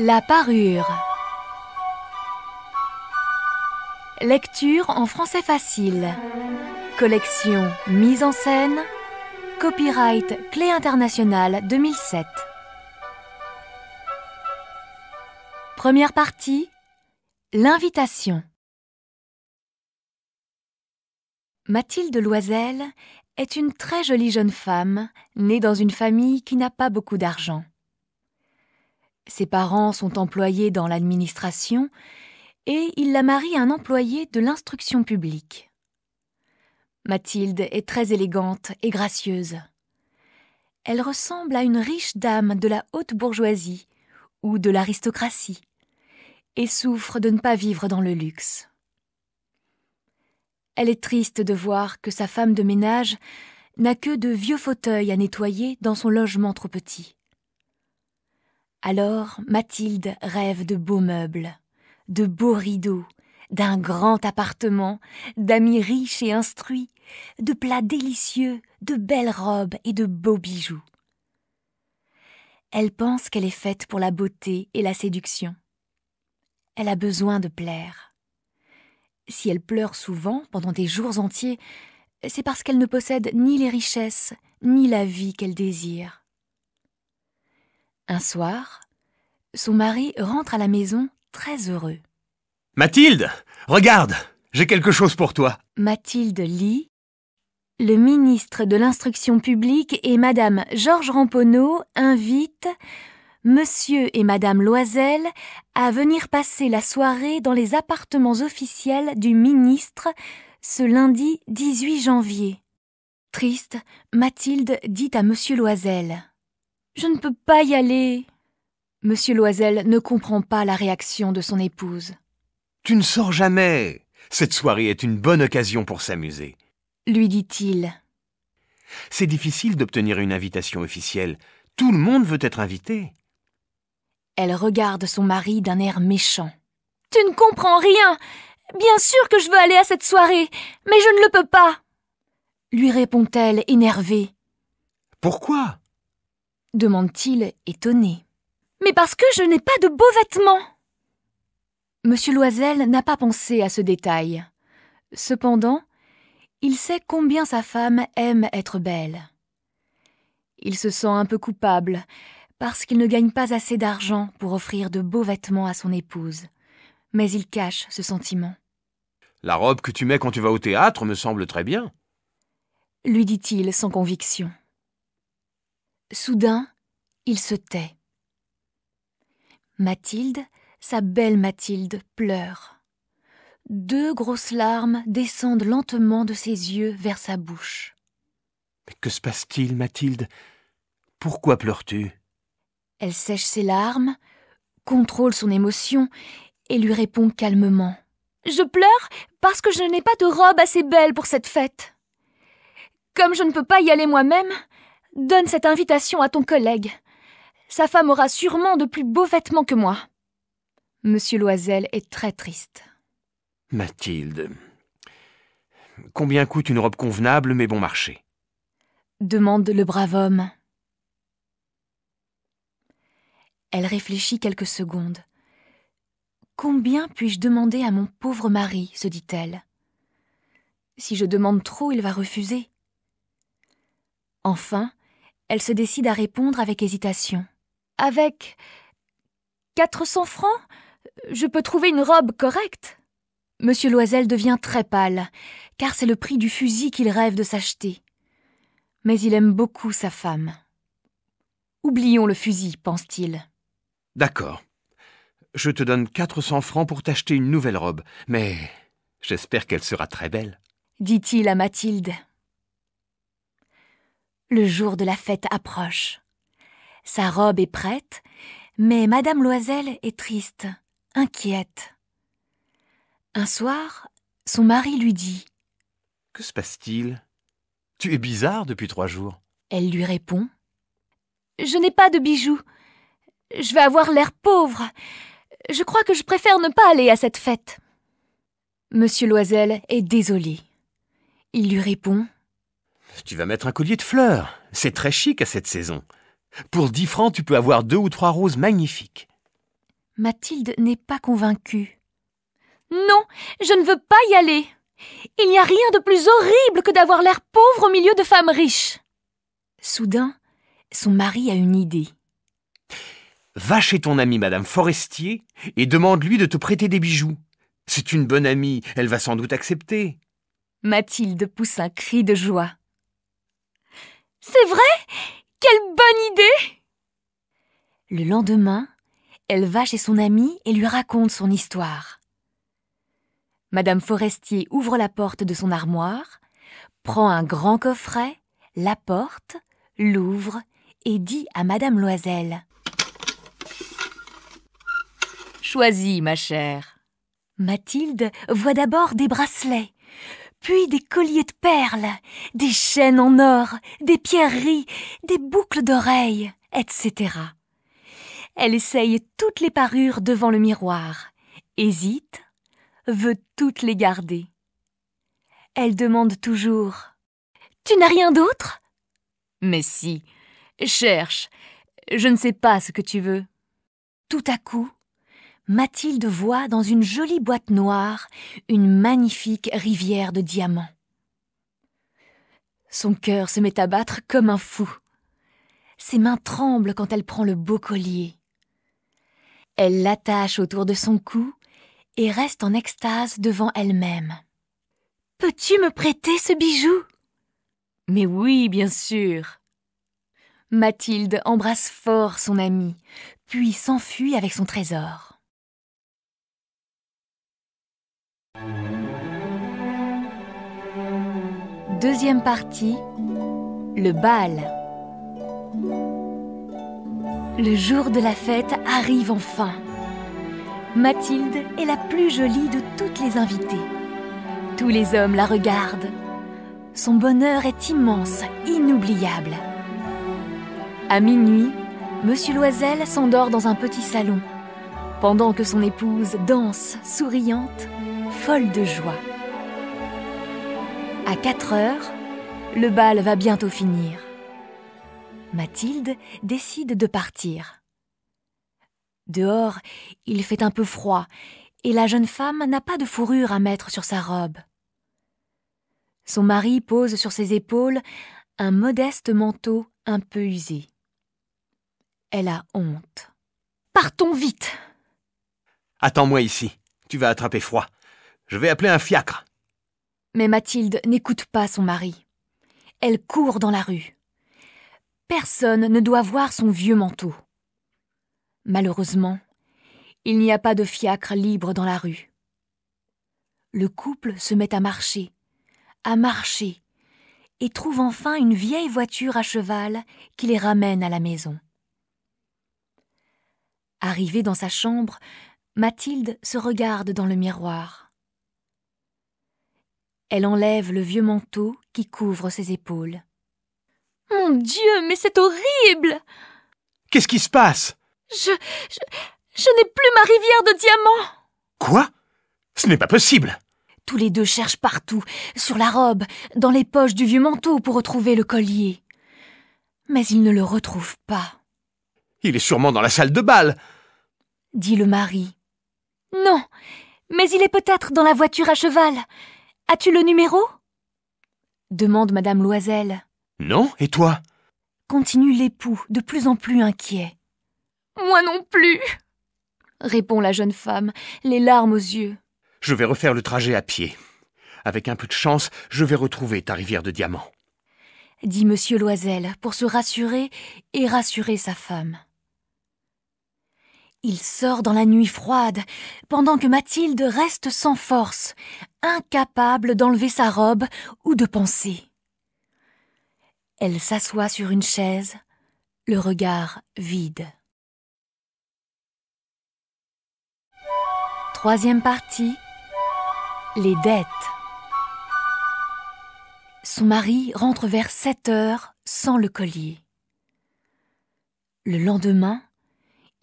La parure. Lecture en français facile. Collection Mise en scène. Copyright Clé internationale 2007. Première partie. L'invitation. Mathilde Loisel est une très jolie jeune femme, née dans une famille qui n'a pas beaucoup d'argent. Ses parents sont employés dans l'administration et il la marie à un employé de l'instruction publique. Mathilde est très élégante et gracieuse. Elle ressemble à une riche dame de la haute bourgeoisie ou de l'aristocratie et souffre de ne pas vivre dans le luxe. Elle est triste de voir que sa femme de ménage n'a que de vieux fauteuils à nettoyer dans son logement trop petit. Alors Mathilde rêve de beaux meubles, de beaux rideaux, d'un grand appartement, d'amis riches et instruits, de plats délicieux, de belles robes et de beaux bijoux. Elle pense qu'elle est faite pour la beauté et la séduction. Elle a besoin de plaire. Si elle pleure souvent pendant des jours entiers, c'est parce qu'elle ne possède ni les richesses, ni la vie qu'elle désire. Un soir, son mari rentre à la maison très heureux. Mathilde, regarde, j'ai quelque chose pour toi. Mathilde lit. Le ministre de l'Instruction publique et Madame Georges Ramponneau invitent Monsieur et Madame Loisel à venir passer la soirée dans les appartements officiels du ministre ce lundi 18 janvier. Triste, Mathilde dit à Monsieur Loisel. Je ne peux pas y aller. Monsieur Loisel ne comprend pas la réaction de son épouse. Tu ne sors jamais. Cette soirée est une bonne occasion pour s'amuser. Lui dit-il. C'est difficile d'obtenir une invitation officielle. Tout le monde veut être invité. Elle regarde son mari d'un air méchant. Tu ne comprends rien. Bien sûr que je veux aller à cette soirée, mais je ne le peux pas. Lui répond-elle, énervée. Pourquoi demande-t-il étonné. Mais parce que je n'ai pas de beaux vêtements. Monsieur Loisel n'a pas pensé à ce détail. Cependant, il sait combien sa femme aime être belle. Il se sent un peu coupable parce qu'il ne gagne pas assez d'argent pour offrir de beaux vêtements à son épouse. Mais il cache ce sentiment. La robe que tu mets quand tu vas au théâtre me semble très bien, lui dit-il sans conviction. Soudain, il se tait. Mathilde, sa belle Mathilde, pleure. Deux grosses larmes descendent lentement de ses yeux vers sa bouche. Mais que se passe-t-il, Mathilde Pourquoi pleures-tu Elle sèche ses larmes, contrôle son émotion et lui répond calmement. Je pleure parce que je n'ai pas de robe assez belle pour cette fête. Comme je ne peux pas y aller moi-même, Donne cette invitation à ton collègue. Sa femme aura sûrement de plus beaux vêtements que moi. Monsieur Loisel est très triste. Mathilde. Combien coûte une robe convenable mais bon marché demande le brave homme. Elle réfléchit quelques secondes. Combien puis-je demander à mon pauvre mari se dit-elle. Si je demande trop, il va refuser. Enfin, elle se décide à répondre avec hésitation. Avec. quatre cents francs Je peux trouver une robe correcte Monsieur Loisel devient très pâle, car c'est le prix du fusil qu'il rêve de s'acheter. Mais il aime beaucoup sa femme. Oublions le fusil, pense-t-il. D'accord. Je te donne quatre cents francs pour t'acheter une nouvelle robe, mais j'espère qu'elle sera très belle. Dit-il à Mathilde. Le jour de la fête approche. Sa robe est prête, mais Madame Loisel est triste, inquiète. Un soir, son mari lui dit Que se passe-t-il Tu es bizarre depuis trois jours. Elle lui répond Je n'ai pas de bijoux. Je vais avoir l'air pauvre. Je crois que je préfère ne pas aller à cette fête. Monsieur Loisel est désolé. Il lui répond tu vas mettre un collier de fleurs. C'est très chic à cette saison. Pour dix francs, tu peux avoir deux ou trois roses magnifiques. Mathilde n'est pas convaincue. Non, je ne veux pas y aller. Il n'y a rien de plus horrible que d'avoir l'air pauvre au milieu de femmes riches. Soudain, son mari a une idée. Va chez ton amie Madame Forestier et demande-lui de te prêter des bijoux. C'est une bonne amie, elle va sans doute accepter. Mathilde pousse un cri de joie. C'est vrai Quelle bonne idée Le lendemain, elle va chez son amie et lui raconte son histoire. Madame Forestier ouvre la porte de son armoire, prend un grand coffret, la porte, l'ouvre et dit à Madame Loisel Choisis, ma chère. Mathilde voit d'abord des bracelets, puis des colliers de perles, des chaînes en or, des pierreries, des boucles d'oreilles, etc. Elle essaye toutes les parures devant le miroir, hésite, veut toutes les garder. Elle demande toujours Tu n'as rien d'autre Mais si, cherche, je ne sais pas ce que tu veux. Tout à coup, Mathilde voit dans une jolie boîte noire une magnifique rivière de diamants. Son cœur se met à battre comme un fou. Ses mains tremblent quand elle prend le beau collier. Elle l'attache autour de son cou et reste en extase devant elle-même. Peux-tu me prêter ce bijou Mais oui, bien sûr. Mathilde embrasse fort son amie, puis s'enfuit avec son trésor. Deuxième partie, le bal. Le jour de la fête arrive enfin. Mathilde est la plus jolie de toutes les invitées. Tous les hommes la regardent. Son bonheur est immense, inoubliable. À minuit, Monsieur Loisel s'endort dans un petit salon, pendant que son épouse danse, souriante, folle de joie. À 4 heures, le bal va bientôt finir. Mathilde décide de partir. Dehors, il fait un peu froid et la jeune femme n'a pas de fourrure à mettre sur sa robe. Son mari pose sur ses épaules un modeste manteau un peu usé. Elle a honte. Partons vite. Attends-moi ici, tu vas attraper froid. Je vais appeler un fiacre. Mais Mathilde n'écoute pas son mari. Elle court dans la rue. Personne ne doit voir son vieux manteau. Malheureusement, il n'y a pas de fiacre libre dans la rue. Le couple se met à marcher, à marcher, et trouve enfin une vieille voiture à cheval qui les ramène à la maison. Arrivée dans sa chambre, Mathilde se regarde dans le miroir. Elle enlève le vieux manteau qui couvre ses épaules. Mon Dieu, mais c'est horrible Qu'est-ce qui se passe Je. Je, je n'ai plus ma rivière de diamants Quoi Ce n'est pas possible Tous les deux cherchent partout, sur la robe, dans les poches du vieux manteau pour retrouver le collier. Mais ils ne le retrouvent pas. Il est sûrement dans la salle de bal dit le mari. Non, mais il est peut-être dans la voiture à cheval. As-tu le numéro demande Madame Loisel. Non, et toi continue l'époux, de plus en plus inquiet. Moi non plus répond la jeune femme, les larmes aux yeux. Je vais refaire le trajet à pied. Avec un peu de chance, je vais retrouver ta rivière de diamants. Dit Monsieur Loisel pour se rassurer et rassurer sa femme. Il sort dans la nuit froide, pendant que Mathilde reste sans force, incapable d'enlever sa robe ou de penser. Elle s'assoit sur une chaise, le regard vide. Troisième partie. Les dettes. Son mari rentre vers 7 heures sans le collier. Le lendemain,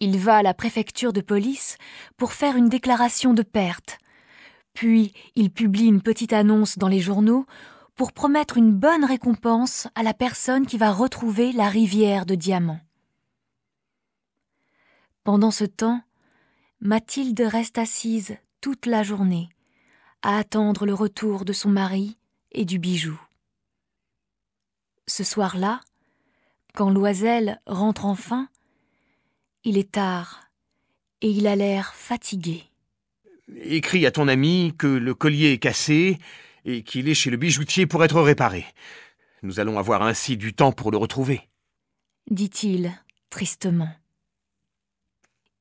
il va à la préfecture de police pour faire une déclaration de perte. Puis il publie une petite annonce dans les journaux pour promettre une bonne récompense à la personne qui va retrouver la rivière de diamants. Pendant ce temps, Mathilde reste assise toute la journée, à attendre le retour de son mari et du bijou. Ce soir-là, quand Loisel rentre enfin, il est tard, et il a l'air fatigué. Écris à ton ami que le collier est cassé et qu'il est chez le bijoutier pour être réparé. Nous allons avoir ainsi du temps pour le retrouver. Dit-il, tristement.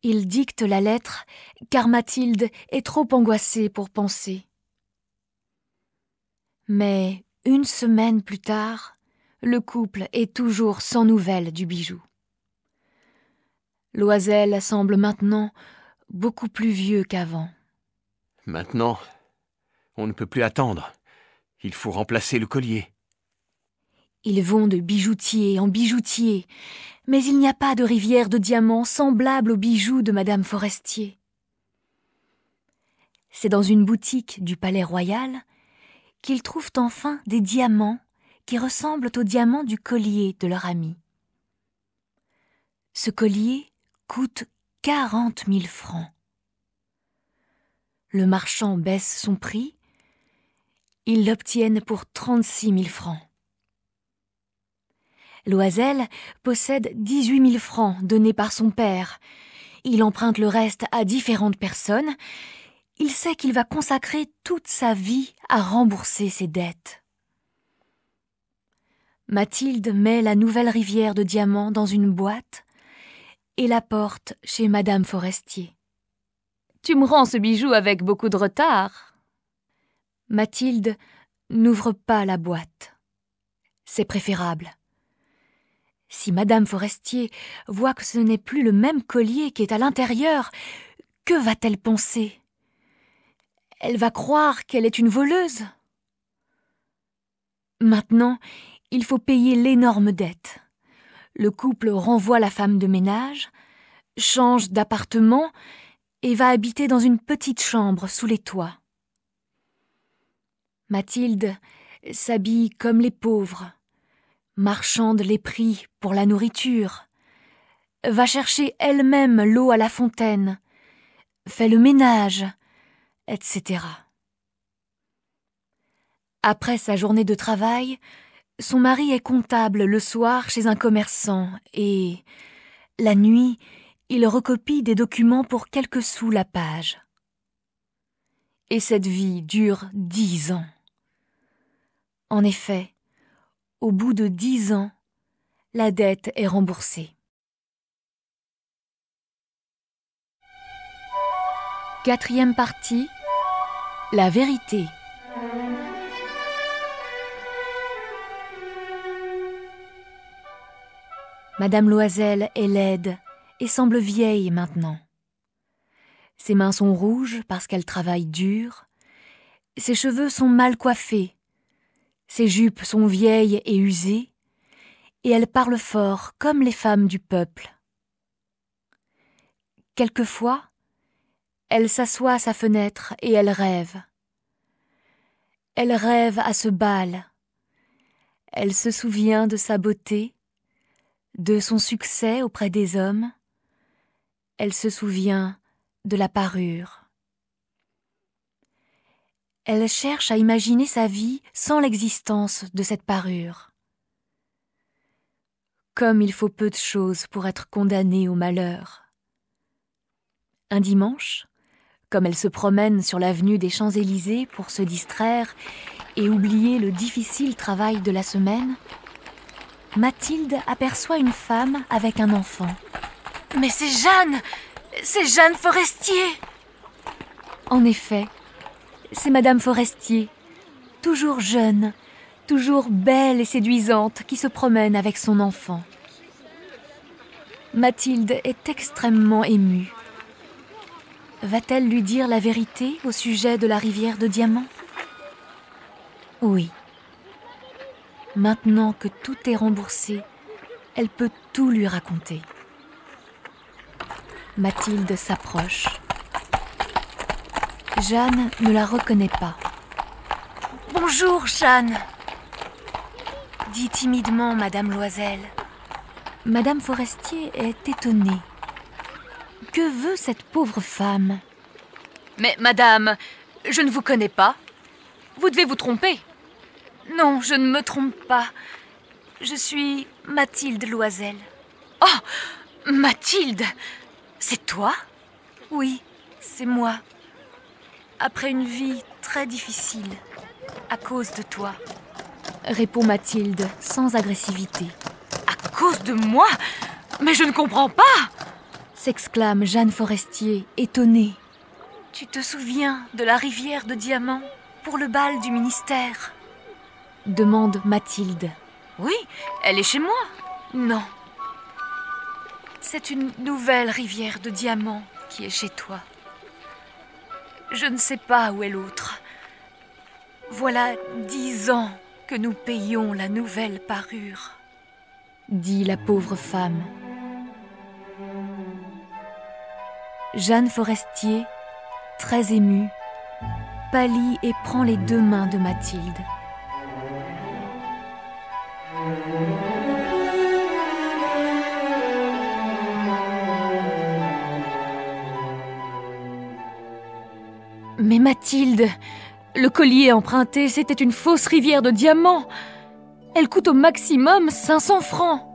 Il dicte la lettre, car Mathilde est trop angoissée pour penser. Mais une semaine plus tard, le couple est toujours sans nouvelles du bijou. L'oiselle semble maintenant beaucoup plus vieux qu'avant. Maintenant, on ne peut plus attendre. Il faut remplacer le collier. Ils vont de bijoutier en bijoutier, mais il n'y a pas de rivière de diamants semblable aux bijoux de Madame Forestier. C'est dans une boutique du Palais Royal qu'ils trouvent enfin des diamants qui ressemblent aux diamants du collier de leur ami. Ce collier coûte quarante mille francs. Le marchand baisse son prix. Ils l'obtiennent pour trente-six mille francs. Loisel possède dix-huit mille francs donnés par son père. Il emprunte le reste à différentes personnes. Il sait qu'il va consacrer toute sa vie à rembourser ses dettes. Mathilde met la nouvelle rivière de diamants dans une boîte et la porte chez Madame Forestier. Tu me rends ce bijou avec beaucoup de retard. Mathilde n'ouvre pas la boîte. C'est préférable. Si Madame Forestier voit que ce n'est plus le même collier qui est à l'intérieur, que va-t-elle penser Elle va croire qu'elle est une voleuse. Maintenant, il faut payer l'énorme dette le couple renvoie la femme de ménage, change d'appartement et va habiter dans une petite chambre sous les toits. Mathilde s'habille comme les pauvres, marchande les prix pour la nourriture, va chercher elle-même l'eau à la fontaine, fait le ménage, etc. Après sa journée de travail, son mari est comptable le soir chez un commerçant et, la nuit, il recopie des documents pour quelques sous la page. Et cette vie dure dix ans. En effet, au bout de dix ans, la dette est remboursée. Quatrième partie La vérité. Madame Loisel est laide et semble vieille maintenant. Ses mains sont rouges parce qu'elle travaille dur. Ses cheveux sont mal coiffés. Ses jupes sont vieilles et usées. Et elle parle fort comme les femmes du peuple. Quelquefois, elle s'assoit à sa fenêtre et elle rêve. Elle rêve à ce bal. Elle se souvient de sa beauté de son succès auprès des hommes, elle se souvient de la parure. Elle cherche à imaginer sa vie sans l'existence de cette parure. Comme il faut peu de choses pour être condamnée au malheur. Un dimanche, comme elle se promène sur l'avenue des Champs-Élysées pour se distraire et oublier le difficile travail de la semaine, Mathilde aperçoit une femme avec un enfant. Mais c'est Jeanne C'est Jeanne Forestier En effet, c'est Madame Forestier, toujours jeune, toujours belle et séduisante, qui se promène avec son enfant. Mathilde est extrêmement émue. Va-t-elle lui dire la vérité au sujet de la rivière de diamants Oui. Maintenant que tout est remboursé, elle peut tout lui raconter. Mathilde s'approche. Jeanne ne la reconnaît pas. Bonjour, Jeanne, dit timidement Madame Loisel. Madame Forestier est étonnée. Que veut cette pauvre femme Mais, Madame, je ne vous connais pas. Vous devez vous tromper. Non, je ne me trompe pas. Je suis Mathilde Loisel. Oh Mathilde C'est toi Oui, c'est moi. Après une vie très difficile, à cause de toi. Répond Mathilde, sans agressivité. À cause de moi Mais je ne comprends pas s'exclame Jeanne Forestier, étonnée. Tu te souviens de la rivière de diamants pour le bal du ministère demande Mathilde. Oui, elle est chez moi. Non. C'est une nouvelle rivière de diamants qui est chez toi. Je ne sais pas où est l'autre. Voilà dix ans que nous payons la nouvelle parure, dit la pauvre femme. Jeanne Forestier, très émue, pâlit et prend les deux mains de Mathilde. Mathilde Le collier emprunté, c'était une fausse rivière de diamants Elle coûte au maximum 500 francs